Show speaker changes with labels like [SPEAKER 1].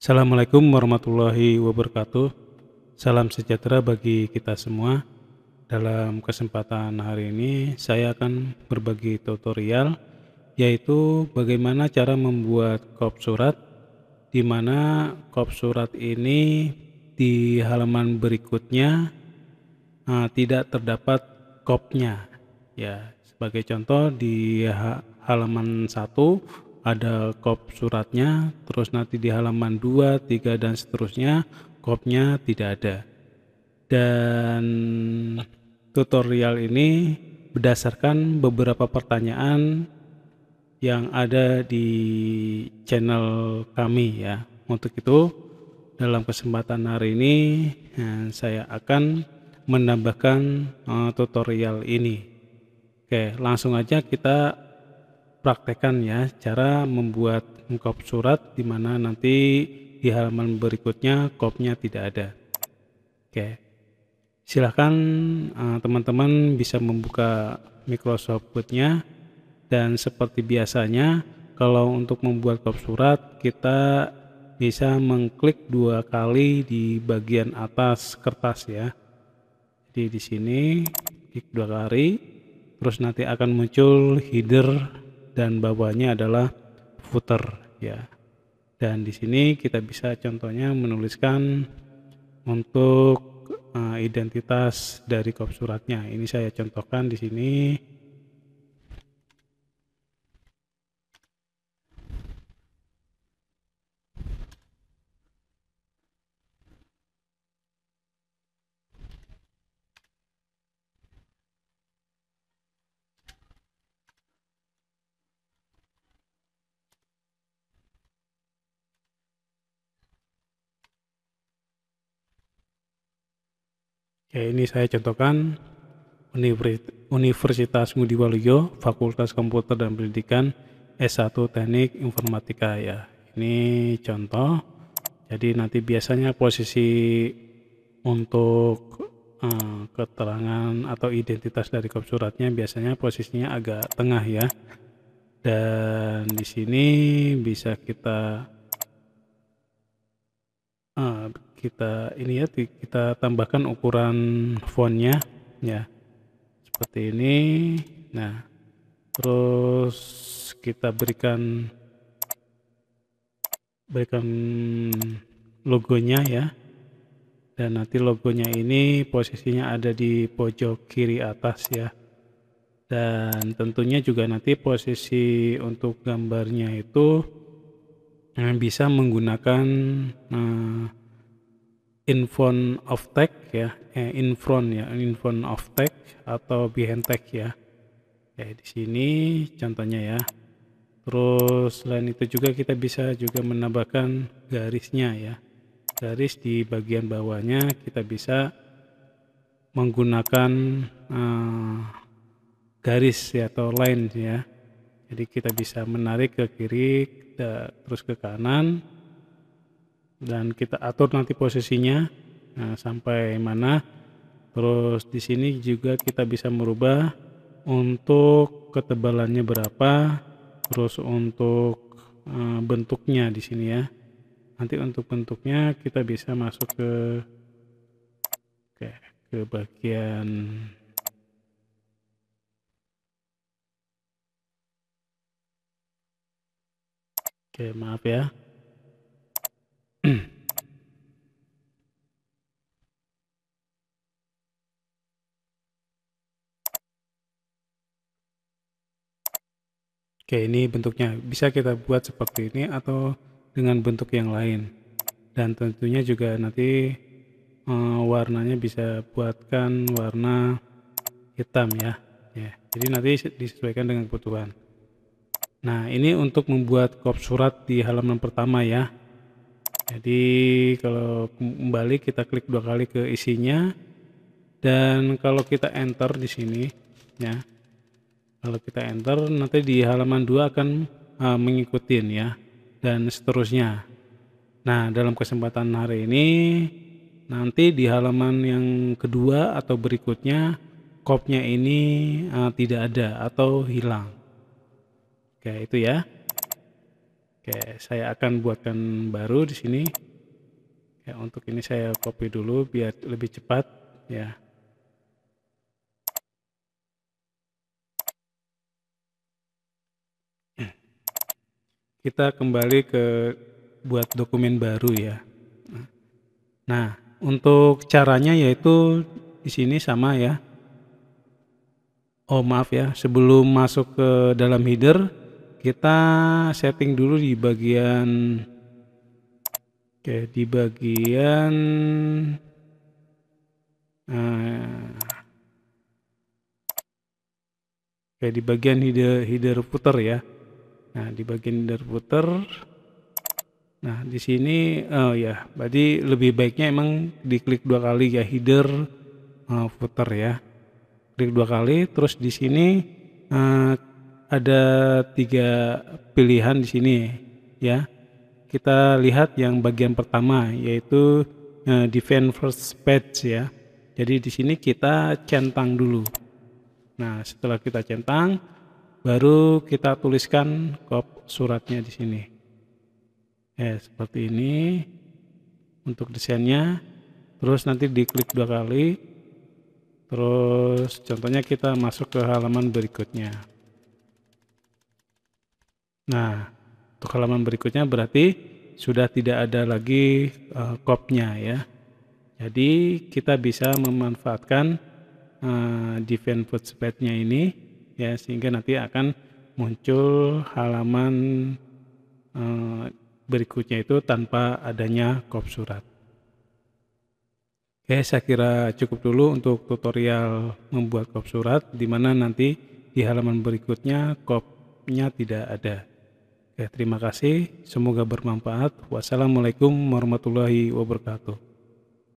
[SPEAKER 1] Assalamualaikum warahmatullahi wabarakatuh. Salam sejahtera bagi kita semua. Dalam kesempatan hari ini, saya akan berbagi tutorial yaitu bagaimana cara membuat kop surat di mana kop surat ini di halaman berikutnya nah, tidak terdapat kopnya. Ya, sebagai contoh di halaman 1 ada kop suratnya, terus nanti di halaman 2, 3 dan seterusnya kopnya tidak ada. Dan tutorial ini berdasarkan beberapa pertanyaan yang ada di channel kami ya. Untuk itu dalam kesempatan hari ini eh, saya akan menambahkan eh, tutorial ini. Oke, langsung aja kita praktekan ya cara membuat kop surat di mana nanti di halaman berikutnya kopnya tidak ada. Oke. Silahkan eh, teman-teman uh, bisa membuka Microsoft Word-nya dan seperti biasanya kalau untuk membuat kop surat kita bisa mengklik dua kali di bagian atas kertas ya. Jadi di sini klik dua kali terus nanti akan muncul header dan bawahnya adalah footer ya. Dan di sini kita bisa contohnya menuliskan untuk uh, identitas dari kop suratnya. Ini saya contohkan di sini Ya ini saya contohkan Universitas Ngudi Waluyo, Fakultas Komputer dan Pendidikan S1 Teknik Informatika ya. Ini contoh. Jadi nanti biasanya posisi untuk uh, keterangan atau identitas dari kop suratnya biasanya posisinya agak tengah ya. Dan di sini bisa kita uh, kita ini ya kita tambahkan ukuran fontnya ya seperti ini nah terus kita berikan berikan logonya ya dan nanti logonya ini posisinya ada di pojok kiri atas ya dan tentunya juga nanti posisi untuk gambarnya itu eh, bisa menggunakan nah in front of tech ya eh, in front ya in front of tech atau behind tech ya ya di sini contohnya ya terus selain itu juga kita bisa juga menambahkan garisnya ya garis di bagian bawahnya kita bisa menggunakan uh, garis ya, atau line ya jadi kita bisa menarik ke kiri terus ke kanan dan kita atur nanti posisinya nah, sampai mana terus di sini juga kita bisa merubah untuk ketebalannya berapa terus untuk e, bentuknya di sini ya nanti untuk bentuknya kita bisa masuk ke ke bagian oke maaf ya Oke, ini bentuknya. Bisa kita buat seperti ini atau dengan bentuk yang lain. Dan tentunya juga nanti uh, warnanya bisa buatkan warna hitam ya. ya. Jadi nanti disesuaikan dengan kebutuhan. Nah ini untuk membuat kop surat di halaman pertama ya. Jadi kalau kembali kita klik dua kali ke isinya dan kalau kita enter di sini ya kalau kita enter nanti di halaman 2 akan uh, mengikutin ya dan seterusnya. Nah, dalam kesempatan hari ini nanti di halaman yang kedua atau berikutnya kopnya ini uh, tidak ada atau hilang. Oke, itu ya. Oke, saya akan buatkan baru di sini. Ya, untuk ini saya copy dulu biar lebih cepat ya. kita kembali ke buat dokumen baru ya. Nah, untuk caranya yaitu di sini sama ya. Oh, maaf ya, sebelum masuk ke dalam header, kita setting dulu di bagian Oke, di bagian eh, Oke, di bagian header header footer ya. Nah, di bagian inner footer. Nah, di sini oh ya, berarti lebih baiknya emang diklik dua kali ya header uh, footer ya. Klik dua kali terus di sini uh, ada tiga pilihan di sini ya. Kita lihat yang bagian pertama yaitu uh, defend first page ya. Jadi di sini kita centang dulu. Nah, setelah kita centang baru kita tuliskan kop suratnya di sini. Ya, seperti ini untuk desainnya. Terus nanti diklik dua kali. Terus contohnya kita masuk ke halaman berikutnya. Nah, untuk halaman berikutnya berarti sudah tidak ada lagi uh, kopnya ya. Jadi kita bisa memanfaatkan uh, eh, defend nya ini ya sehingga nanti akan muncul halaman eh, berikutnya itu tanpa adanya kop surat. Oke, saya kira cukup dulu untuk tutorial membuat kop surat di mana nanti di halaman berikutnya kopnya tidak ada. Oke, terima kasih, semoga bermanfaat. Wassalamualaikum warahmatullahi wabarakatuh.